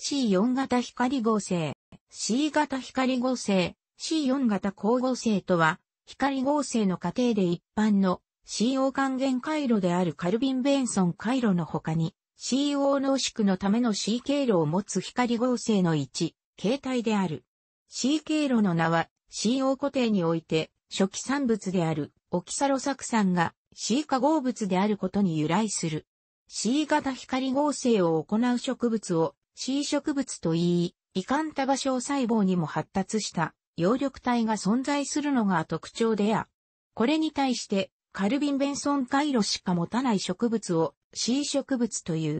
C4 型光合成、C 型光合成、C4 型光合成とは、光合成の過程で一般の CO 還元回路であるカルビン・ベンソン回路の他に、CO 濃縮のための C 経路を持つ光合成の一、形態である。C 経路の名は、CO 固定において、初期産物であるオキサロ酢酸が C 化合物であることに由来する。C 型光合成を行う植物を C 植物といい、胃管多細胞にも発達した葉緑体が存在するのが特徴であ。これに対して、カルビン・ベンソン回路しか持たない植物を C 植物という。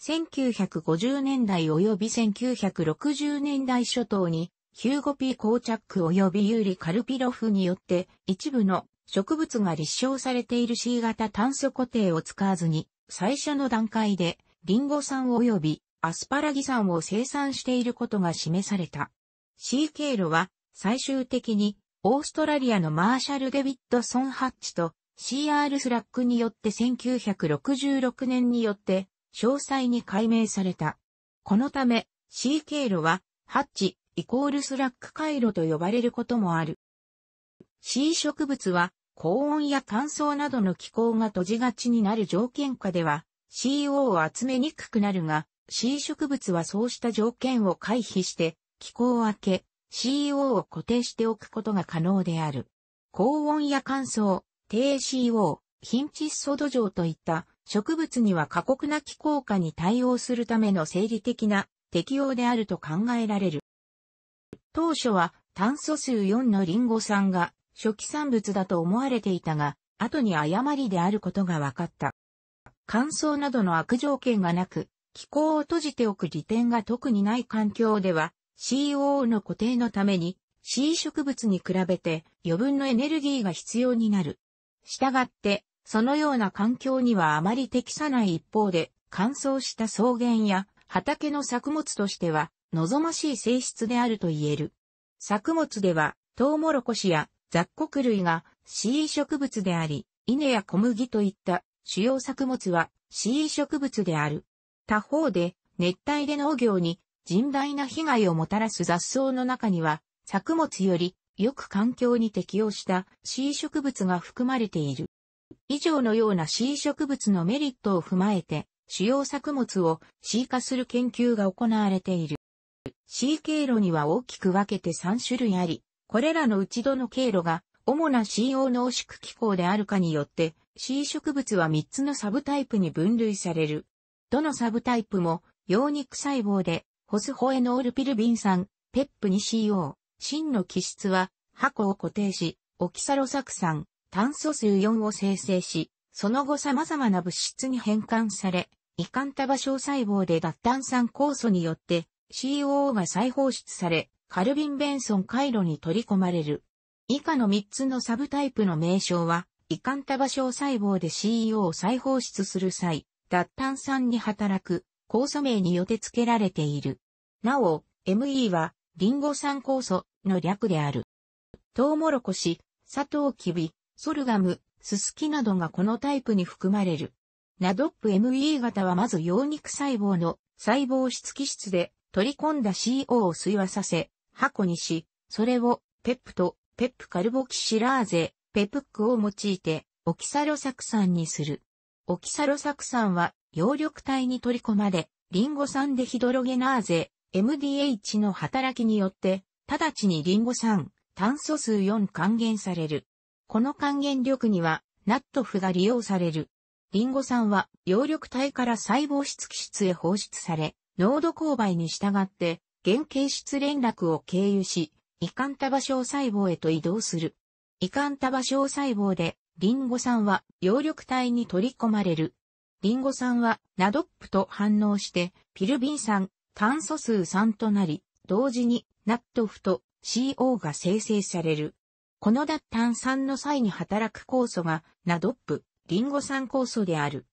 1950年代及び1960年代初頭に、ヒューゴ・ピー・コーチャック及びユーリ・カルピロフによって一部の植物が立証されている C 型炭素固定を使わずに最初の段階でリンゴ酸及びアスパラギ酸を生産していることが示された。C 経路は最終的にオーストラリアのマーシャル・デビッドソン・ハッチと CR スラックによって1966年によって詳細に解明された。このため C 経路はハッチイコールスラック回路と呼ばれることもある。C 植物は高温や乾燥などの気候が閉じがちになる条件下では CO を集めにくくなるが C 植物はそうした条件を回避して、気候を開け、CO を固定しておくことが可能である。高温や乾燥、低 CO、貧窒素土壌といった植物には過酷な気候下に対応するための生理的な適応であると考えられる。当初は炭素数4のリンゴ酸が初期産物だと思われていたが、後に誤りであることが分かった。乾燥などの悪条件がなく、気候を閉じておく利点が特にない環境では、CO o の固定のために、C 植物に比べて余分のエネルギーが必要になる。従って、そのような環境にはあまり適さない一方で、乾燥した草原や畑の作物としては望ましい性質であると言える。作物では、トウモロコシや雑穀類が C 植物であり、稲や小麦といった主要作物は C 植物である。他方で、熱帯で農業に甚大な被害をもたらす雑草の中には、作物よりよく環境に適応した C 植物が含まれている。以上のような C 植物のメリットを踏まえて、主要作物を C 化する研究が行われている。C 経路には大きく分けて3種類あり、これらのうちどの経路が主な CO 濃縮機構であるかによって、C 植物は3つのサブタイプに分類される。どのサブタイプも、羊肉細胞で、ホスホエノールピルビン酸、ペップ 2CO、真の基質は、箱を固定し、オキサロ酢酸、炭素数4を生成し、その後様々な物質に変換され、胃多場小細胞で脱炭酸酵素によって COO が再放出され、カルビン・ベンソン回路に取り込まれる。以下の3つのサブタイプの名称は、胃多場小細胞で CEO を再放出する際、脱炭酸に働く酵素名によって付けられている。なお、ME はリンゴ酸酵素の略である。トウモロコシ、サトウキビ、ソルガム、ススキなどがこのタイプに含まれる。ナドップ ME 型はまず葉肉細胞の細胞質基質で取り込んだ CO を水和させ、箱にし、それをペップとペップカルボキシラーゼ、ペプックを用いてオキサロ酢酸にする。オキサロ酢酸は、葉緑体に取り込まれ、リンゴ酸でヒドロゲナーゼ、MDH の働きによって、直ちにリンゴ酸、炭素数4還元される。この還元力には、ナットフが利用される。リンゴ酸は、葉緑体から細胞質基質へ放出され、濃度勾配に従って、原形質連絡を経由し、胃間多場小細胞へと移動する。胃間多場小細胞でリンゴ酸は葉緑体に取り込まれる。リンゴ酸はナドップと反応してピルビン酸、炭素数3となり、同時にナットフと CO が生成される。この脱炭酸の際に働く酵素がナドップ、リンゴ酸酵素である。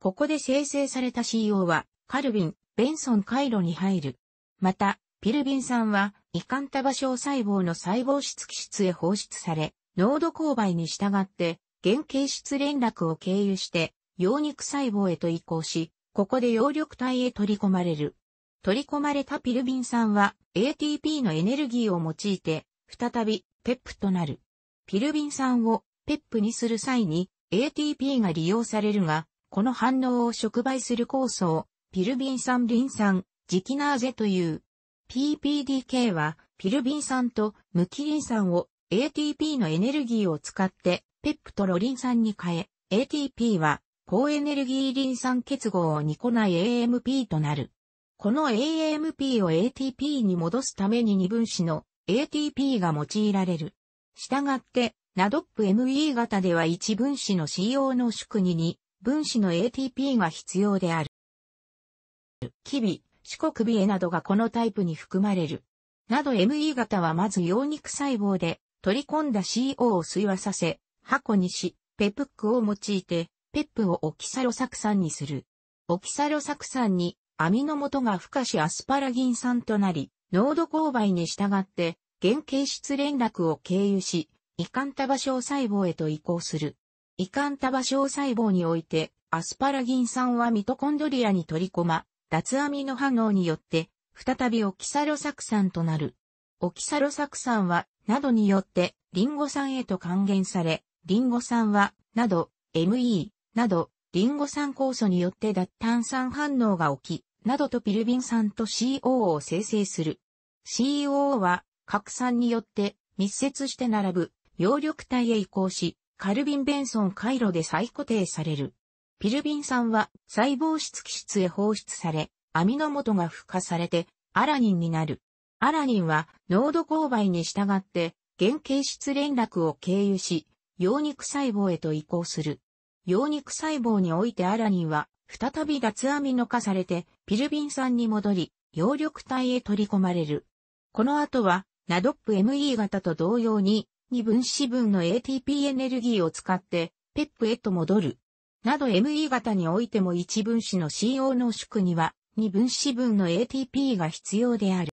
ここで生成された CO はカルビン、ベンソン回路に入る。また、ピルビン酸は胃多場小細胞の細胞質基質へ放出され、濃度勾配に従って原形質連絡を経由して、葉肉細胞へと移行し、ここで葉緑体へ取り込まれる。取り込まれたピルビン酸は ATP のエネルギーを用いて、再びペップとなる。ピルビン酸をペップにする際に ATP が利用されるが、この反応を触媒する酵素をピルビン酸リン酸、ジキナーゼという。PPDK はピルビン酸と無キリン酸を ATP のエネルギーを使ってペプトロリン酸に変え、ATP は高エネルギーリン酸結合を2個ない AMP となる。この AMP を ATP に戻すために二分子の ATP が用いられる。したがって、ナドップ ME 型では1分子の CO 濃縮に2分子の ATP が必要である。キビ、四国ビエなどがこのタイプに含まれる。など ME 型はまず葉肉細胞で取り込んだ CO を水和させ、箱にし、ペプックを用いて、ペップをオキサロ酢酸にする。オキサロ酢酸に、アミノ元が孵化しアスパラギン酸となり、濃度勾配に従って、原形質連絡を経由し、胃管束小細胞へと移行する。胃管束小細胞において、アスパラギン酸はミトコンドリアに取り込ま、脱アミノ反応によって、再びオキサロ酢酸となる。オキサロ酢酸は、などによって、リンゴ酸へと還元され、リンゴ酸は、など、ME、など、リンゴ酸酵素によって脱炭酸反応が起き、などとピルビン酸と CO を生成する。CO は、核酸によって密接して並ぶ、葉緑体へ移行し、カルビン・ベンソン回路で再固定される。ピルビン酸は細胞質基質へ放出され、アミノ元が付加されてアラニンになる。アラニンは濃度勾配に従って原形質連絡を経由し、葉肉細胞へと移行する。葉肉細胞においてアラニンは、再び脱アミノ化されて、ピルビン酸に戻り、葉緑体へ取り込まれる。この後は、ナドップ ME 型と同様に、二分子分の ATP エネルギーを使って、ペップへと戻る。など ME 型においても一分子の CO 濃縮には、二分子分の ATP が必要である。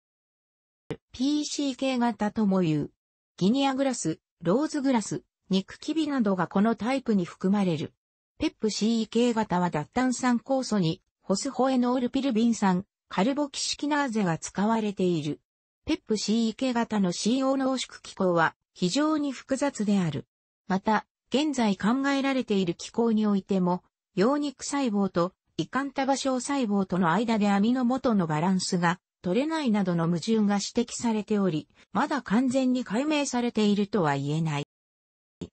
PCK 型とも言う。ギニアグラス、ローズグラス、肉きびなどがこのタイプに含まれる。ペップ CEK 型は脱炭酸酵素に、ホスホエノールピルビン酸、カルボキシキナーゼが使われている。ペップ CEK 型の CO 濃縮機構は非常に複雑である。また、現在考えられている機構においても、羊肉細胞と胃多場症細胞との間で網の元のバランスが取れないなどの矛盾が指摘されており、まだ完全に解明されているとは言えない。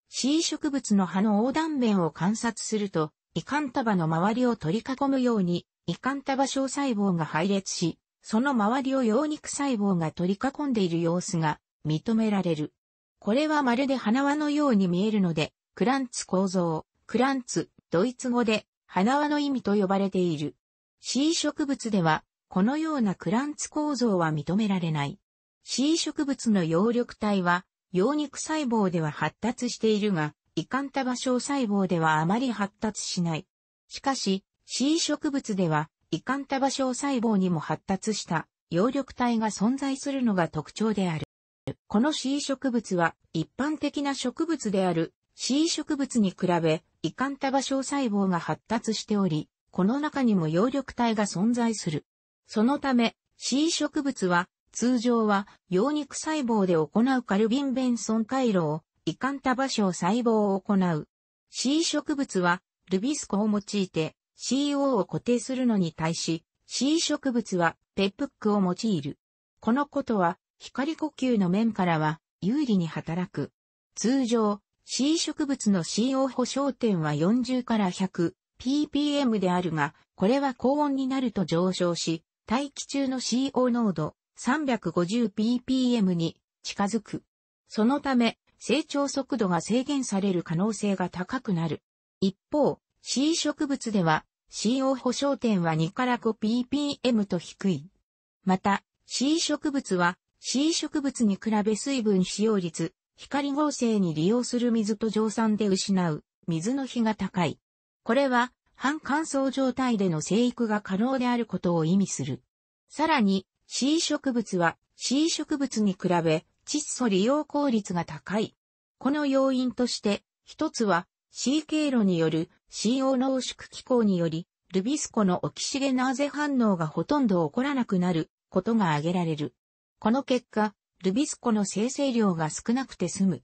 C 植物の葉の横断面を観察すると、ンタ束の周りを取り囲むように、ンタ束小細胞が配列し、その周りを葉肉細胞が取り囲んでいる様子が認められる。これはまるで花輪のように見えるので、クランツ構造、クランツ、ドイツ語で花輪の意味と呼ばれている。C 植物では、このようなクランツ構造は認められない。C 植物の葉緑体は、葉肉細胞では発達しているが、タバ多場ウ細胞ではあまり発達しない。しかし、C 植物では、タバ多場ウ細胞にも発達した葉緑体が存在するのが特徴である。この C 植物は一般的な植物である C 植物に比べ、タバ多場ウ細胞が発達しており、この中にも葉緑体が存在する。そのため、C 植物は通常は、羊肉細胞で行うカルビン・ベンソン回路を、胃管多場所細胞を行う。C 植物は、ルビスコを用いて、CO を固定するのに対し、C 植物は、ペップックを用いる。このことは、光呼吸の面からは、有利に働く。通常、C 植物の CO 保証点は40から100 ppm であるが、これは高温になると上昇し、大気中の CO 濃度 350ppm に近づく。そのため、成長速度が制限される可能性が高くなる。一方、C 植物では、CO 保証点は2から 5ppm と低い。また、C 植物は、C 植物に比べ水分使用率、光合成に利用する水と蒸散で失う、水の比が高い。これは、半乾燥状態での生育が可能であることを意味する。さらに、C 植物は C 植物に比べ窒素利用効率が高い。この要因として、一つは C 経路による CO 濃縮機構により、ルビスコのオキシゲナーゼ反応がほとんど起こらなくなることが挙げられる。この結果、ルビスコの生成量が少なくて済む。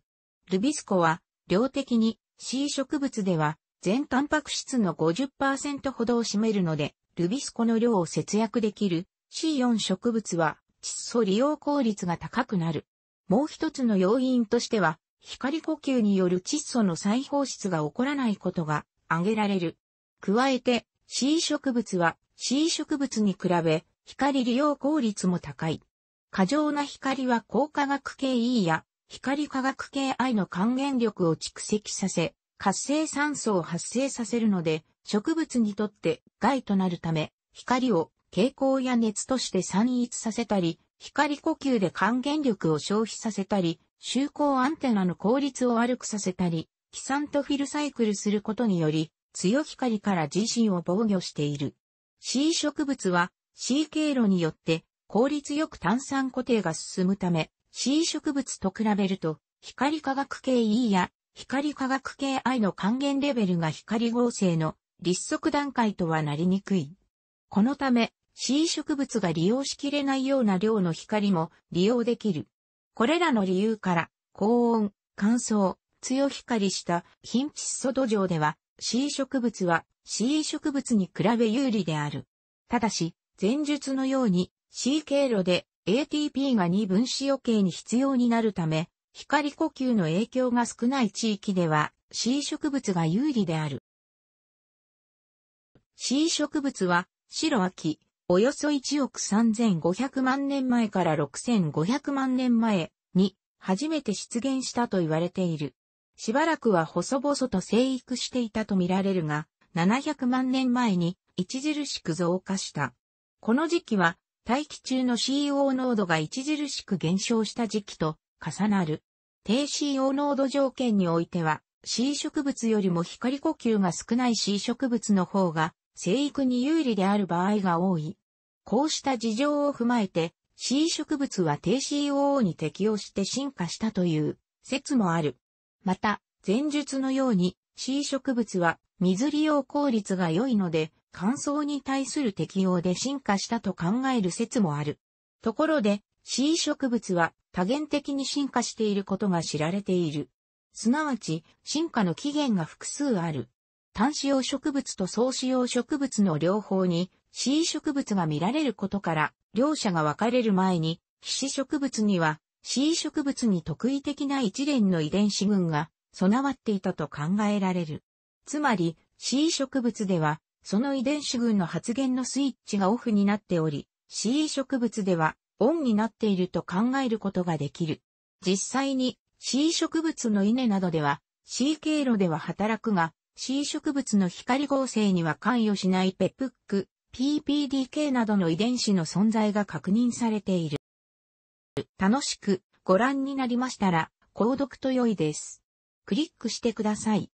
ルビスコは、量的に C 植物では全タンパク質の50%ほどを占めるので、ルビスコの量を節約できる C4 植物は窒素利用効率が高くなる。もう一つの要因としては、光呼吸による窒素の再放出が起こらないことが挙げられる。加えて、C 植物は C 植物に比べ光利用効率も高い。過剰な光は光化学系 E や光化学系 I の還元力を蓄積させ、活性酸素を発生させるので、植物にとって害となるため、光を蛍光や熱として散逸させたり、光呼吸で還元力を消費させたり、周光アンテナの効率を悪くさせたり、気散とフィルサイクルすることにより、強光から自身を防御している。C 植物は C 経路によって効率よく炭酸固定が進むため、C 植物と比べると、光化学系 E や光化学系 I の還元レベルが光合成の立足段階とはなりにくい。このため、C 植物が利用しきれないような量の光も利用できる。これらの理由から、高温、乾燥、強光した貧質素土壌では、C 植物は C 植物に比べ有利である。ただし、前述のように C 経路で ATP が2分子余計に必要になるため、光呼吸の影響が少ない地域では C 植物が有利である。C 植物は白秋、およそ1億3500万年前から6500万年前に初めて出現したと言われている。しばらくは細々と生育していたと見られるが、700万年前に著しく増加した。この時期は大気中の CO 濃度が著しく減少した時期と重なる。低 CO 濃度条件においては、C 植物よりも光呼吸が少ない C 植物の方が生育に有利である場合が多い。こうした事情を踏まえて、C 植物は低 COO に適応して進化したという説もある。また、前述のように C 植物は水利用効率が良いので乾燥に対する適応で進化したと考える説もある。ところで C 植物は多元的に進化していることが知られている。すなわち進化の起源が複数ある。単子葉植物と総子用植物の両方に、子植物が見られることから、両者が分かれる前に、皮脂植物には、子植物に特異的な一連の遺伝子群が備わっていたと考えられる。つまり、子植物では、その遺伝子群の発現のスイッチがオフになっており、子植物では、オンになっていると考えることができる。実際に、C 植物の稲などでは、C 経路では働くが、C 植物の光合成には関与しないペプック、PPDK などの遺伝子の存在が確認されている。楽しくご覧になりましたら、購読と良いです。クリックしてください。